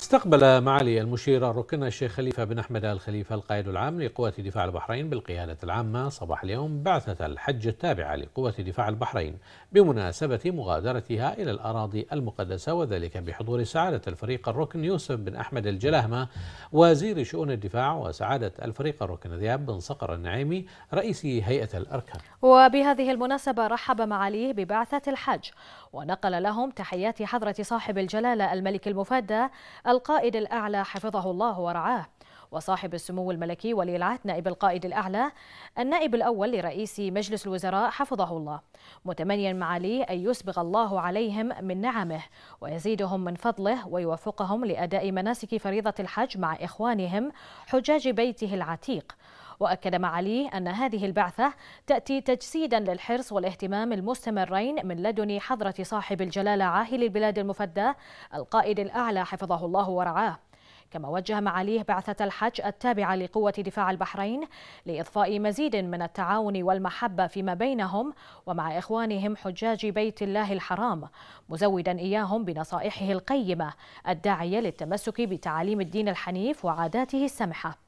استقبل معالي المشير الركن الشيخ خليفة بن أحمد الخليفة القائد العام لقوات دفاع البحرين بالقيادة العامة صباح اليوم بعثة الحج التابعة لقوات دفاع البحرين بمناسبة مغادرتها إلى الأراضي المقدسة وذلك بحضور سعادة الفريق الركن يوسف بن أحمد الجلهمة وزير شؤون الدفاع وسعادة الفريق الركن ذياب بن صقر النعيمي رئيس هيئة الأركان وبهذه المناسبة رحب معاليه ببعثة الحج ونقل لهم تحيات حضرة صاحب الجلالة الملك المفدى القائد الأعلى حفظه الله ورعاه وصاحب السمو الملكي ولي العهد نائب القائد الأعلى النائب الأول لرئيس مجلس الوزراء حفظه الله متمنيا معاليه أن يسبغ الله عليهم من نعمه ويزيدهم من فضله ويوفقهم لأداء مناسك فريضة الحج مع إخوانهم حجاج بيته العتيق وأكد معاليه أن هذه البعثة تأتي تجسيدا للحرص والاهتمام المستمرين من لدن حضرة صاحب الجلالة عاهل البلاد المفدى القائد الأعلى حفظه الله ورعاه كما وجه معاليه بعثة الحج التابعة لقوة دفاع البحرين لإضفاء مزيد من التعاون والمحبة فيما بينهم ومع إخوانهم حجاج بيت الله الحرام مزودا إياهم بنصائحه القيمة الداعية للتمسك بتعاليم الدين الحنيف وعاداته السمحة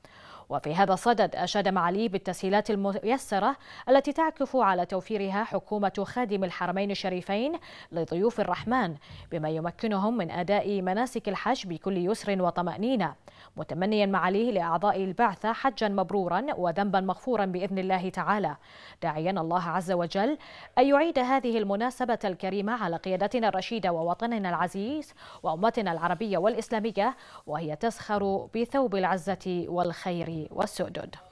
وفي هذا الصدد أشاد معالي بالتسهيلات الميسرة التي تعكف على توفيرها حكومة خادم الحرمين الشريفين لضيوف الرحمن بما يمكنهم من أداء مناسك الحج بكل يسر وطمأنينة متمنيا معاليه لأعضاء البعثة حجا مبرورا وذنبا مغفورا بإذن الله تعالى داعيا الله عز وجل أن يعيد هذه المناسبة الكريمة على قيادتنا الرشيدة ووطننا العزيز وأمتنا العربية والإسلامية وهي تسخر بثوب العزة والخير والسؤدد